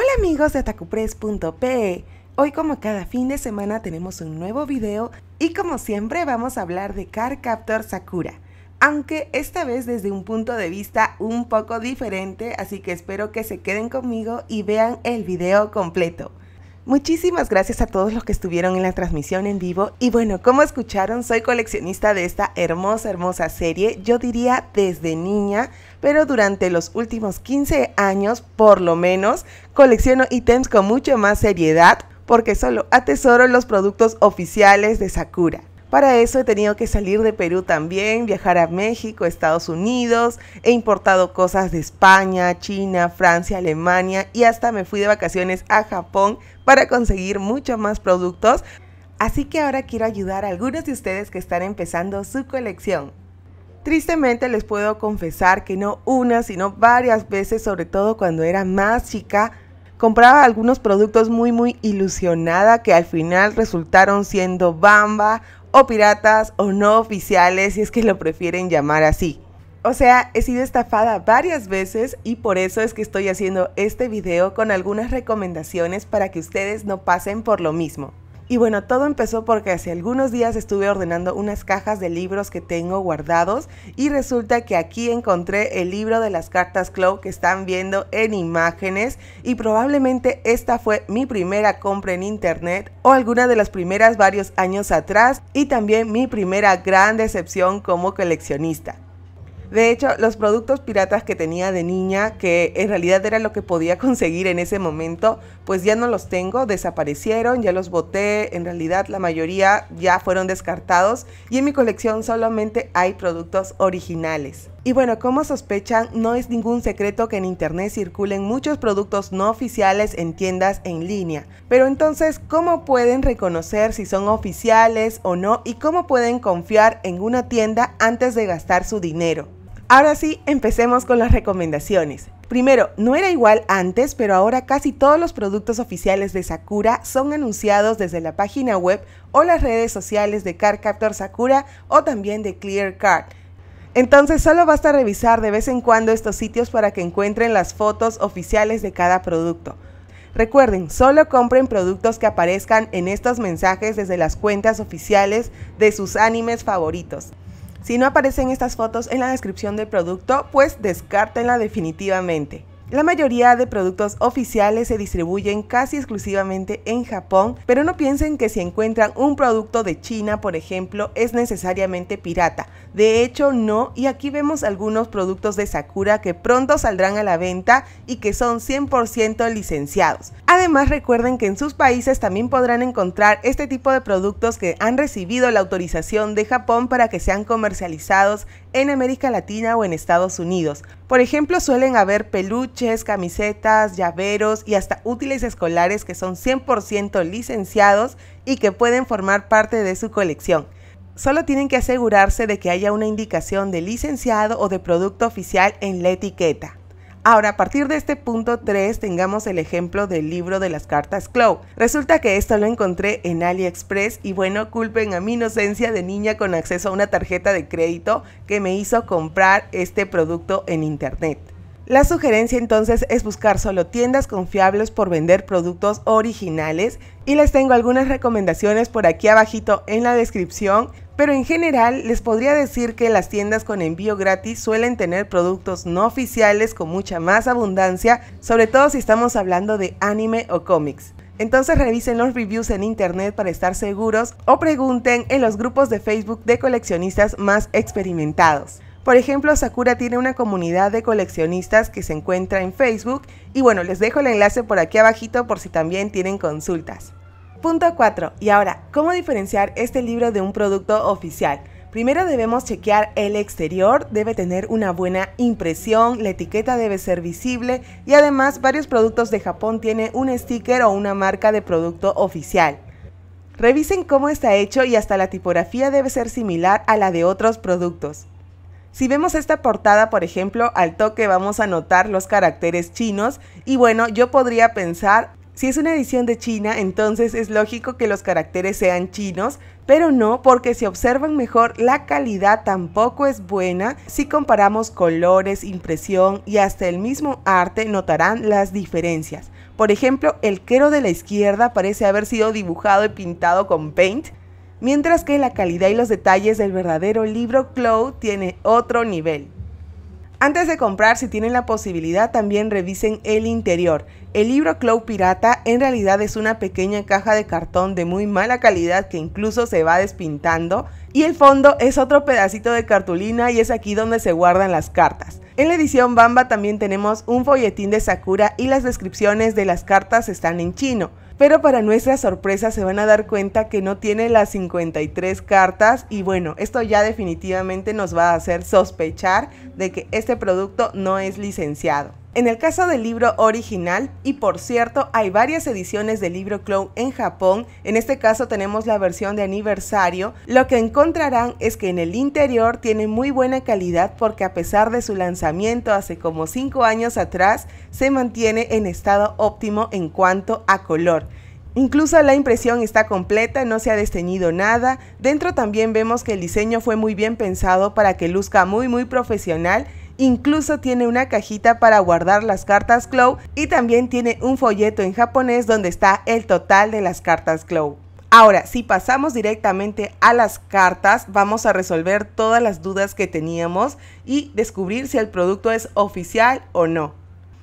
Hola amigos de atacupress.pe. Hoy como cada fin de semana tenemos un nuevo video y como siempre vamos a hablar de Car Captor Sakura. Aunque esta vez desde un punto de vista un poco diferente, así que espero que se queden conmigo y vean el video completo. Muchísimas gracias a todos los que estuvieron en la transmisión en vivo y bueno, como escucharon, soy coleccionista de esta hermosa, hermosa serie, yo diría desde niña, pero durante los últimos 15 años por lo menos colecciono ítems con mucho más seriedad porque solo atesoro los productos oficiales de Sakura. Para eso he tenido que salir de Perú también, viajar a México, Estados Unidos, he importado cosas de España, China, Francia, Alemania y hasta me fui de vacaciones a Japón para conseguir muchos más productos. Así que ahora quiero ayudar a algunos de ustedes que están empezando su colección. Tristemente les puedo confesar que no una, sino varias veces, sobre todo cuando era más chica, compraba algunos productos muy muy ilusionada que al final resultaron siendo bamba piratas o no oficiales si es que lo prefieren llamar así. O sea, he sido estafada varias veces y por eso es que estoy haciendo este video con algunas recomendaciones para que ustedes no pasen por lo mismo. Y bueno, todo empezó porque hace algunos días estuve ordenando unas cajas de libros que tengo guardados y resulta que aquí encontré el libro de las cartas Clow que están viendo en imágenes y probablemente esta fue mi primera compra en internet o alguna de las primeras varios años atrás y también mi primera gran decepción como coleccionista. De hecho, los productos piratas que tenía de niña, que en realidad era lo que podía conseguir en ese momento, pues ya no los tengo, desaparecieron, ya los boté, en realidad la mayoría ya fueron descartados y en mi colección solamente hay productos originales. Y bueno, como sospechan, no es ningún secreto que en internet circulen muchos productos no oficiales en tiendas en línea. Pero entonces, ¿cómo pueden reconocer si son oficiales o no y cómo pueden confiar en una tienda antes de gastar su dinero? Ahora sí, empecemos con las recomendaciones. Primero, no era igual antes, pero ahora casi todos los productos oficiales de Sakura son anunciados desde la página web o las redes sociales de Card Captor Sakura o también de Clear Card. Entonces solo basta revisar de vez en cuando estos sitios para que encuentren las fotos oficiales de cada producto. Recuerden, solo compren productos que aparezcan en estos mensajes desde las cuentas oficiales de sus animes favoritos. Si no aparecen estas fotos en la descripción del producto, pues descártenla definitivamente. La mayoría de productos oficiales se distribuyen casi exclusivamente en Japón, pero no piensen que si encuentran un producto de China, por ejemplo, es necesariamente pirata. De hecho, no, y aquí vemos algunos productos de Sakura que pronto saldrán a la venta y que son 100% licenciados. Además recuerden que en sus países también podrán encontrar este tipo de productos que han recibido la autorización de Japón para que sean comercializados en América Latina o en Estados Unidos. Por ejemplo, suelen haber peluches, camisetas, llaveros y hasta útiles escolares que son 100% licenciados y que pueden formar parte de su colección solo tienen que asegurarse de que haya una indicación de licenciado o de producto oficial en la etiqueta. Ahora, a partir de este punto 3 tengamos el ejemplo del libro de las cartas Clow. Resulta que esto lo encontré en AliExpress y bueno, culpen a mi inocencia de niña con acceso a una tarjeta de crédito que me hizo comprar este producto en internet. La sugerencia entonces es buscar solo tiendas confiables por vender productos originales y les tengo algunas recomendaciones por aquí abajito en la descripción pero en general les podría decir que las tiendas con envío gratis suelen tener productos no oficiales con mucha más abundancia, sobre todo si estamos hablando de anime o cómics. Entonces revisen los reviews en internet para estar seguros o pregunten en los grupos de Facebook de coleccionistas más experimentados. Por ejemplo, Sakura tiene una comunidad de coleccionistas que se encuentra en Facebook y bueno, les dejo el enlace por aquí abajito por si también tienen consultas. Punto 4. Y ahora, ¿cómo diferenciar este libro de un producto oficial? Primero debemos chequear el exterior, debe tener una buena impresión, la etiqueta debe ser visible y además varios productos de Japón tienen un sticker o una marca de producto oficial. Revisen cómo está hecho y hasta la tipografía debe ser similar a la de otros productos. Si vemos esta portada, por ejemplo, al toque vamos a notar los caracteres chinos y bueno, yo podría pensar si es una edición de China, entonces es lógico que los caracteres sean chinos, pero no porque si observan mejor la calidad tampoco es buena. Si comparamos colores, impresión y hasta el mismo arte notarán las diferencias. Por ejemplo, el quero de la izquierda parece haber sido dibujado y pintado con paint, mientras que la calidad y los detalles del verdadero libro Cloud tiene otro nivel. Antes de comprar, si tienen la posibilidad, también revisen el interior. El libro Cloud Pirata en realidad es una pequeña caja de cartón de muy mala calidad que incluso se va despintando y el fondo es otro pedacito de cartulina y es aquí donde se guardan las cartas. En la edición Bamba también tenemos un folletín de Sakura y las descripciones de las cartas están en chino pero para nuestra sorpresa se van a dar cuenta que no tiene las 53 cartas y bueno, esto ya definitivamente nos va a hacer sospechar de que este producto no es licenciado. En el caso del libro original, y por cierto, hay varias ediciones del libro Clown en Japón, en este caso tenemos la versión de aniversario, lo que encontrarán es que en el interior tiene muy buena calidad porque a pesar de su lanzamiento hace como 5 años atrás, se mantiene en estado óptimo en cuanto a color. Incluso la impresión está completa, no se ha desteñido nada. Dentro también vemos que el diseño fue muy bien pensado para que luzca muy muy profesional Incluso tiene una cajita para guardar las cartas Glow y también tiene un folleto en japonés donde está el total de las cartas Glow. Ahora, si pasamos directamente a las cartas, vamos a resolver todas las dudas que teníamos y descubrir si el producto es oficial o no.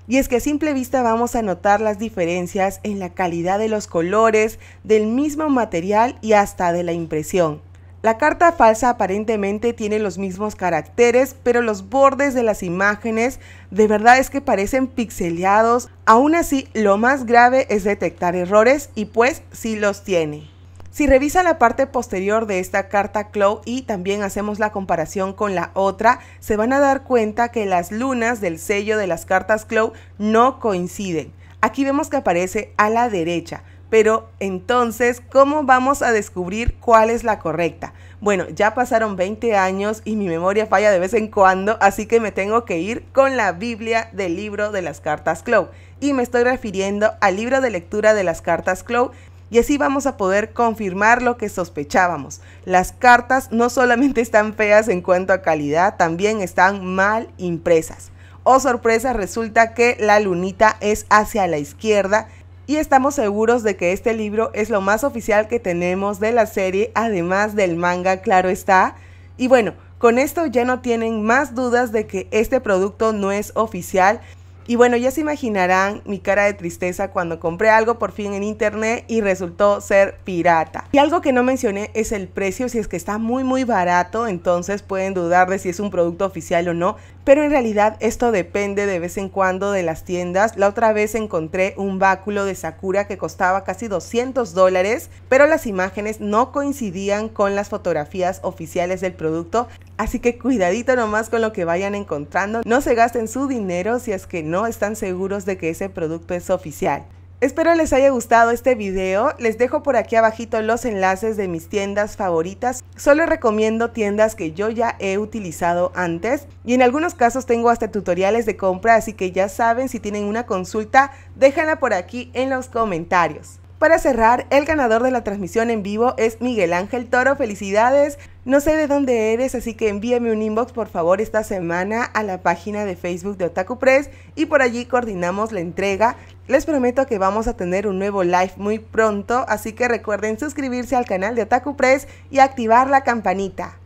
Y es que a simple vista vamos a notar las diferencias en la calidad de los colores, del mismo material y hasta de la impresión. La carta falsa aparentemente tiene los mismos caracteres, pero los bordes de las imágenes de verdad es que parecen pixeleados. Aún así, lo más grave es detectar errores y pues sí los tiene. Si revisa la parte posterior de esta carta Clow y también hacemos la comparación con la otra, se van a dar cuenta que las lunas del sello de las cartas Clow no coinciden. Aquí vemos que aparece a la derecha, pero entonces, ¿cómo vamos a descubrir cuál es la correcta? Bueno, ya pasaron 20 años y mi memoria falla de vez en cuando, así que me tengo que ir con la Biblia del libro de las cartas Clow. Y me estoy refiriendo al libro de lectura de las cartas Clow, y así vamos a poder confirmar lo que sospechábamos. Las cartas no solamente están feas en cuanto a calidad, también están mal impresas. Oh sorpresa, resulta que la lunita es hacia la izquierda y estamos seguros de que este libro es lo más oficial que tenemos de la serie, además del manga, claro está. Y bueno, con esto ya no tienen más dudas de que este producto no es oficial. Y bueno, ya se imaginarán mi cara de tristeza cuando compré algo por fin en internet y resultó ser pirata. Y algo que no mencioné es el precio, si es que está muy muy barato, entonces pueden dudar de si es un producto oficial o no pero en realidad esto depende de vez en cuando de las tiendas. La otra vez encontré un báculo de Sakura que costaba casi 200 dólares, pero las imágenes no coincidían con las fotografías oficiales del producto, así que cuidadito nomás con lo que vayan encontrando. No se gasten su dinero si es que no están seguros de que ese producto es oficial. Espero les haya gustado este video, les dejo por aquí abajito los enlaces de mis tiendas favoritas, solo recomiendo tiendas que yo ya he utilizado antes y en algunos casos tengo hasta tutoriales de compra, así que ya saben, si tienen una consulta, déjala por aquí en los comentarios. Para cerrar, el ganador de la transmisión en vivo es Miguel Ángel Toro, felicidades, no sé de dónde eres, así que envíame un inbox por favor esta semana a la página de Facebook de Otaku Press y por allí coordinamos la entrega. Les prometo que vamos a tener un nuevo live muy pronto, así que recuerden suscribirse al canal de Otaku Press y activar la campanita.